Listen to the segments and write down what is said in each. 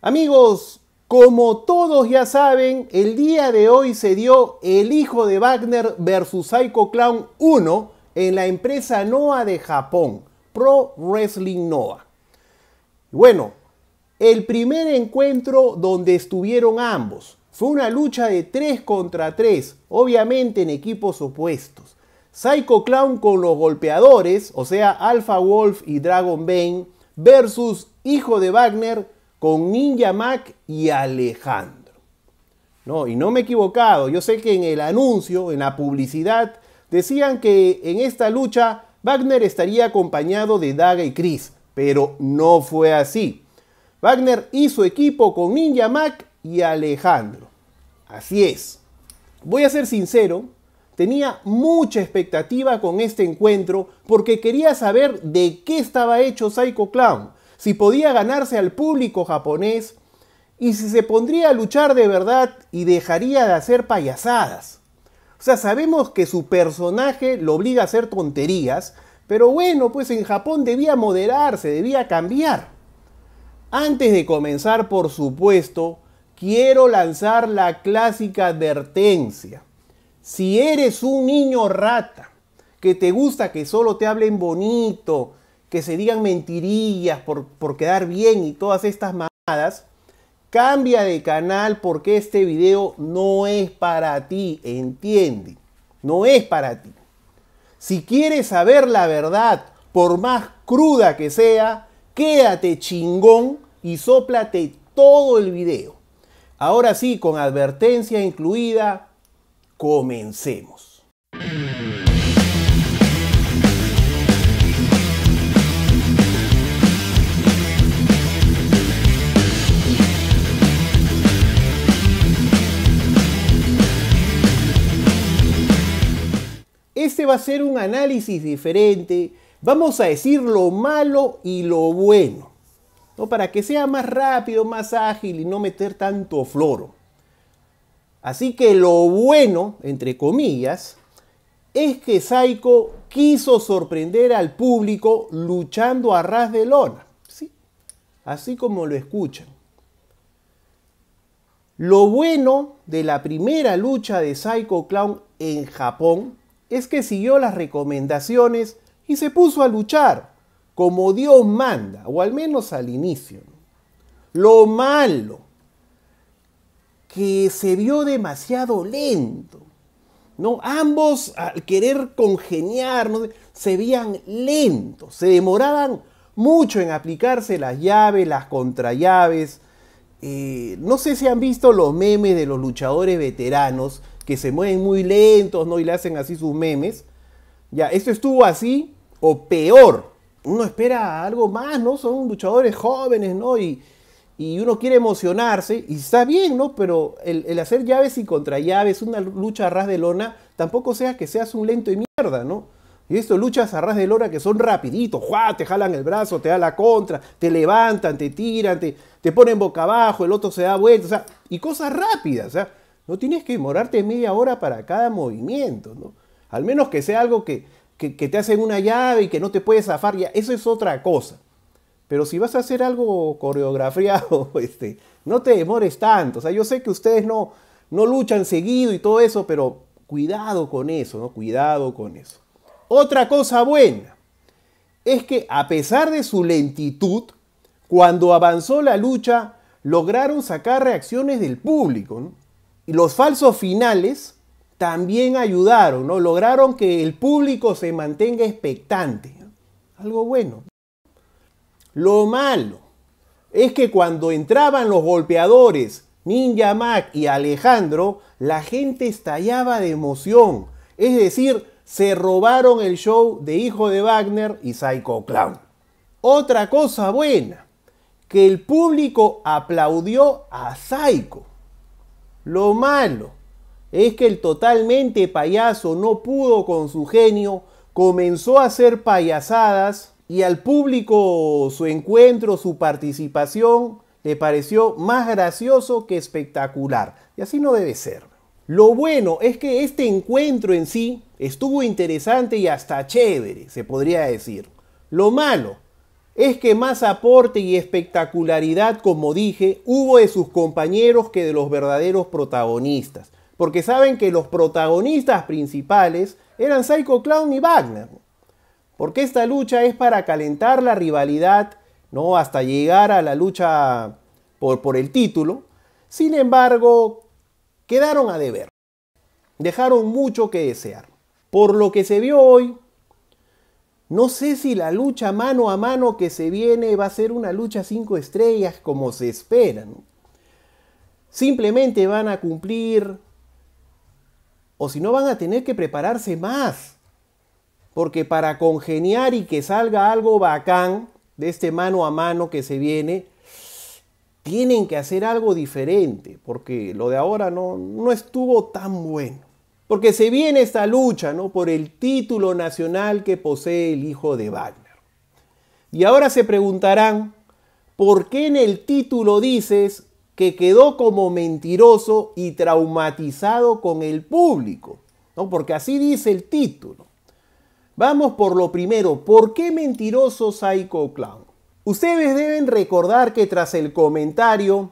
Amigos, como todos ya saben, el día de hoy se dio El hijo de Wagner versus Psycho Clown 1 en la empresa Noah de Japón, Pro Wrestling Noah. Bueno, el primer encuentro donde estuvieron ambos. Fue una lucha de 3 contra 3, obviamente en equipos opuestos. Psycho Clown con los golpeadores, o sea, Alpha Wolf y Dragon Bane, versus Hijo de Wagner con Ninja Mac y Alejandro. No, y no me he equivocado, yo sé que en el anuncio, en la publicidad, decían que en esta lucha Wagner estaría acompañado de Daga y Chris, pero no fue así. Wagner hizo equipo con Ninja Mac y Alejandro. Así es. Voy a ser sincero, tenía mucha expectativa con este encuentro porque quería saber de qué estaba hecho Psycho Clown, si podía ganarse al público japonés y si se pondría a luchar de verdad y dejaría de hacer payasadas. O sea, sabemos que su personaje lo obliga a hacer tonterías, pero bueno, pues en Japón debía moderarse, debía cambiar. Antes de comenzar, por supuesto, quiero lanzar la clásica advertencia. Si eres un niño rata, que te gusta que solo te hablen bonito, que se digan mentirillas por, quedar bien y todas estas mamadas, cambia de canal porque este video no es para ti, entiende. No es para ti. Si quieres saber la verdad, por más cruda que sea, quédate chingón y sóplate todo el video. Ahora sí, con advertencia incluida, comencemos. Este va a ser un análisis diferente. Vamos a decir lo malo y lo bueno. ¿no? Para que sea más rápido, más ágil y no meter tanto floro. Así que lo bueno, entre comillas, es que Saiko quiso sorprender al público luchando a ras de lona. ¿sí? Así como lo escuchan. Lo bueno de la primera lucha de Psycho Clown en Japón es que siguió las recomendaciones y se puso a luchar, como Dios manda, o al menos al inicio. Lo malo, que se vio demasiado lento. ¿no? Ambos, al querer congeniar, se veían lentos, se demoraban mucho en aplicarse las llaves, las contrallaves. Eh, no sé si han visto los memes de los luchadores veteranos que se mueven muy lentos, ¿no? Y le hacen así sus memes. Ya, esto estuvo así o peor. Uno espera algo más, ¿no? Son luchadores jóvenes, ¿no? Y, y uno quiere emocionarse, y está bien, ¿no? Pero el, hacer llaves y contra llaves, una lucha a ras de lona, tampoco sea que seas un lento y mierda, ¿no? Y esto luchas a ras de lona que son rapiditos, ¡juá! te jalan el brazo, te da la contra, te levantan, te tiran, te, te ponen boca abajo, el otro se da vuelta, o sea, y cosas rápidas, o sea, no tienes que demorarte media hora para cada movimiento, ¿no? Al menos que sea algo que, te hacen una llave y que no te puedes zafar, ya, eso es otra cosa. Pero si vas a hacer algo coreografiado, este, no te demores tanto. O sea, yo sé que ustedes no, no luchan seguido y todo eso, pero cuidado con eso, ¿no? Cuidado con eso. Otra cosa buena es que a pesar de su lentitud, cuando avanzó la lucha, lograron sacar reacciones del público. ¿no? Y los falsos finales también ayudaron, Lograron que el público se mantenga expectante. Algo bueno. Lo malo es que cuando entraban los golpeadores, Ninja Mac y Alejandro, la gente estallaba de emoción. Es decir, se robaron el show de Hijo de Wagner y Psycho Clown. Otra cosa buena, que el público aplaudió a Psycho. Lo malo es que el totalmente payaso no pudo con su genio, comenzó a hacer payasadas y al público su encuentro, su participación le pareció más gracioso que espectacular. Y así no debe ser. Lo bueno es que este encuentro en sí estuvo interesante y hasta chévere, se podría decir. Lo malo es que más aporte y espectacularidad, como dije, hubo de sus compañeros que de los verdaderos protagonistas. Porque saben que los protagonistas principales eran Psycho Clown y Wagner. Porque esta lucha es para calentar la rivalidad, ¿no? Hasta llegar a la lucha por, por el título. Sin embargo, quedaron a deber. Dejaron mucho que desear. Por lo que se vio hoy, no sé si la lucha mano a mano que se viene va a ser una lucha cinco estrellas como se esperan. Simplemente van a cumplir o si no van a tener que prepararse más. Porque para congeniar y que salga algo bacán de este mano a mano que se viene, tienen que hacer algo diferente, porque lo de ahora no, no estuvo tan bueno. Porque se viene esta lucha ¿no? por el título nacional que posee el hijo de Wagner. Y ahora se preguntarán, ¿por qué en el título dices que quedó como mentiroso y traumatizado con el público? ¿No? Porque así dice el título. Vamos por lo primero, ¿por qué mentiroso Psycho Clown? Ustedes deben recordar que tras el comentario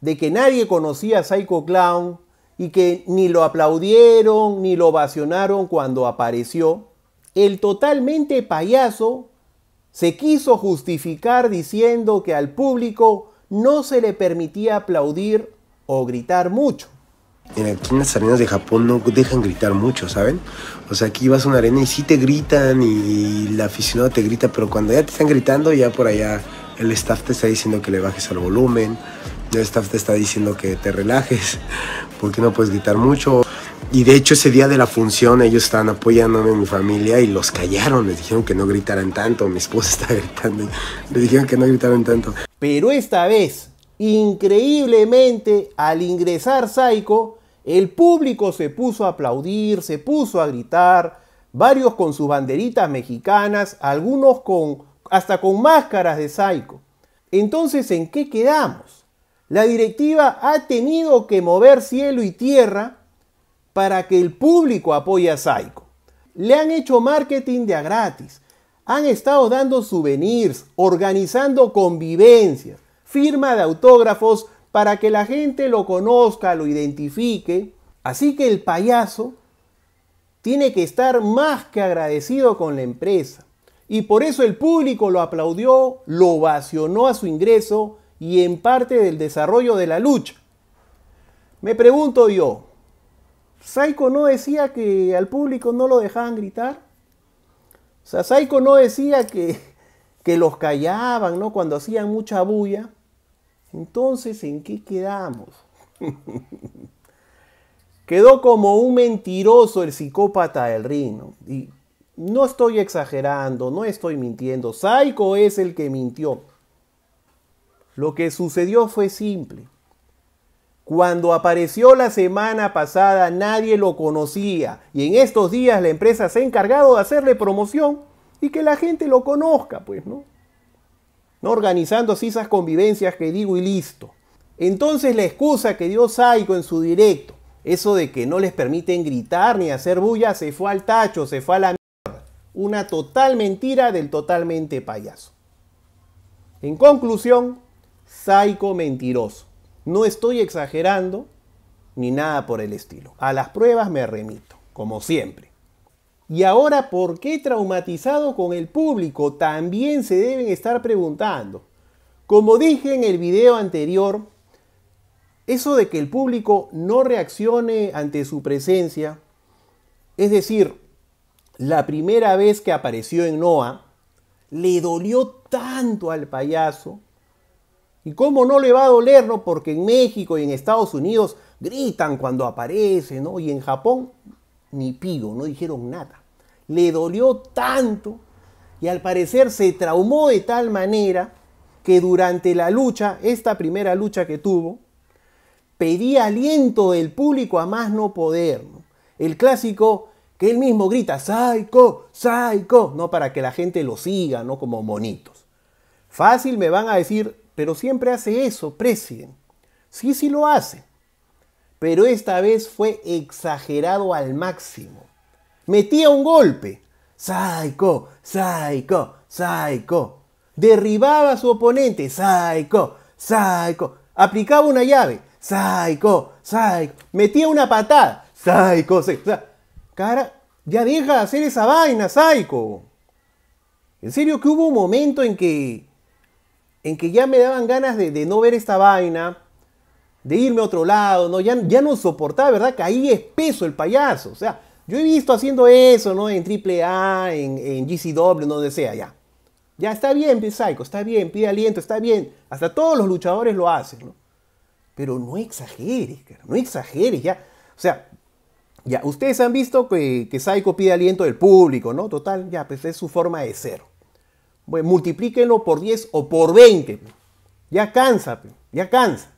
de que nadie conocía a Psycho Clown, y que ni lo aplaudieron ni lo ovacionaron cuando apareció, el totalmente payaso se quiso justificar diciendo que al público no se le permitía aplaudir o gritar mucho. Aquí en las arenas de Japón no dejan gritar mucho, ¿saben? O sea, aquí vas a una arena y sí te gritan y la aficionada te grita, pero cuando ya te están gritando, ya por allá el staff te está diciendo que le bajes al volumen, el staff te está diciendo que te relajes, porque no puedes gritar mucho. Y de hecho ese día de la función ellos estaban apoyándome, en mi familia, y los callaron, les dijeron que no gritaran tanto, mi esposa está gritando, les dijeron que no gritaran tanto. Pero esta vez, increíblemente, al ingresar Saiko, el público se puso a aplaudir, se puso a gritar, varios con sus banderitas mexicanas, algunos con hasta con máscaras de Psycho. Entonces, ¿en qué quedamos? La directiva ha tenido que mover cielo y tierra para que el público apoye a Saico. Le han hecho marketing de a gratis. Han estado dando souvenirs, organizando convivencias, firma de autógrafos para que la gente lo conozca, lo identifique. Así que el payaso tiene que estar más que agradecido con la empresa. Y por eso el público lo aplaudió, lo ovacionó a su ingreso y en parte del desarrollo de la lucha. Me pregunto yo, Saiko no decía que al público no lo dejaban gritar. O sea, Saiko no decía que, los callaban, ¿no? Cuando hacían mucha bulla. Entonces, ¿en qué quedamos? Quedó como un mentiroso el psicópata del reino. Y no estoy exagerando, no estoy mintiendo. Saiko es el que mintió. Lo que sucedió fue simple. Cuando apareció la semana pasada nadie lo conocía y en estos días la empresa se ha encargado de hacerle promoción y que la gente lo conozca, pues, ¿no? No organizando así esas convivencias que digo y listo. Entonces la excusa que dio Saico en su directo, eso de que no les permiten gritar ni hacer bulla, se fue al tacho, se fue a la mierda. Una total mentira del totalmente payaso. En conclusión, Psycho mentiroso. No estoy exagerando ni nada por el estilo. A las pruebas me remito, como siempre. Y ahora, ¿por qué traumatizado con el público? También se deben estar preguntando. Como dije en el video anterior, eso de que el público no reaccione ante su presencia, es decir, la primera vez que apareció en Noah, le dolió tanto al payaso ¿Y cómo no le va a doler, no? Porque en México y en Estados Unidos gritan cuando aparece, ¿no? Y en Japón ni pigo, no dijeron nada. Le dolió tanto y al parecer se traumó de tal manera que durante la lucha, esta primera lucha que tuvo, pedía aliento del público a más no poder. El clásico que él mismo grita, saiko saiko ¿no? Para que la gente lo siga, ¿no? Como monitos. Fácil me van a decir, pero siempre hace eso, President. Sí, sí lo hace. Pero esta vez fue exagerado al máximo. Metía un golpe. Psycho, psycho, psycho. Derribaba a su oponente. Psycho, psycho. Aplicaba una llave. Psycho, psycho. Metía una patada. Psycho, psycho. Cara, ya deja de hacer esa vaina, psycho. En serio que hubo un momento en que en que ya me daban ganas de, no ver esta vaina, de irme a otro lado, ¿no? Ya, ya no soportaba, ¿verdad? Caí espeso el payaso. O sea, yo he visto haciendo eso, ¿no? En AAA, en, en GCW, donde sea, ya. Ya está bien, Psycho, está bien, pide aliento, está bien. Hasta todos los luchadores lo hacen, ¿no? Pero no exageres, no exageres, ya. O sea, ya, ustedes han visto que, que Psycho pide aliento del público, ¿no? Total, ya, pues es su forma de ser. Bueno, multiplíquenlo por 10 o por 20. Pues. Ya cansa, pues, ya cansa.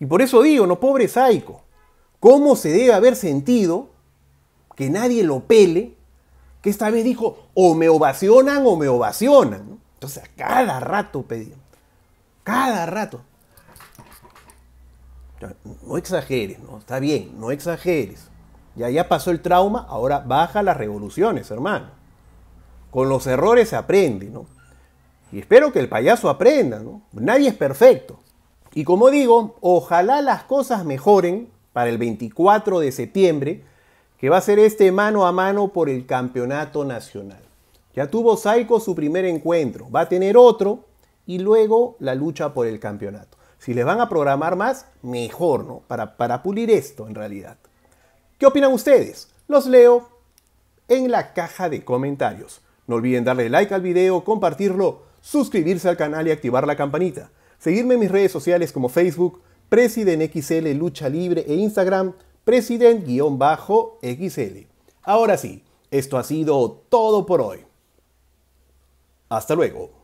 Y por eso digo, no, pobre Saico, ¿cómo se debe haber sentido que nadie lo pele? Que esta vez dijo, o me ovacionan o me ovacionan. Entonces, a cada rato pedido. Cada rato. No exageres, ¿no? Está bien, no exageres. Ya, ya pasó el trauma, ahora baja las revoluciones, hermano. Con los errores se aprende, ¿no? Y espero que el payaso aprenda, ¿no? Nadie es perfecto. Y como digo, ojalá las cosas mejoren para el 24 de septiembre, que va a ser este mano a mano por el campeonato nacional. Ya tuvo Saiko su primer encuentro, va a tener otro y luego la lucha por el campeonato. Si les van a programar más, mejor, ¿no? Para, para pulir esto en realidad. ¿Qué opinan ustedes? Los leo en la caja de comentarios. No olviden darle like al video, compartirlo, suscribirse al canal y activar la campanita. Seguirme en mis redes sociales como Facebook, PresidentXL, Lucha Libre e Instagram, President-XL. Ahora sí, esto ha sido todo por hoy. Hasta luego.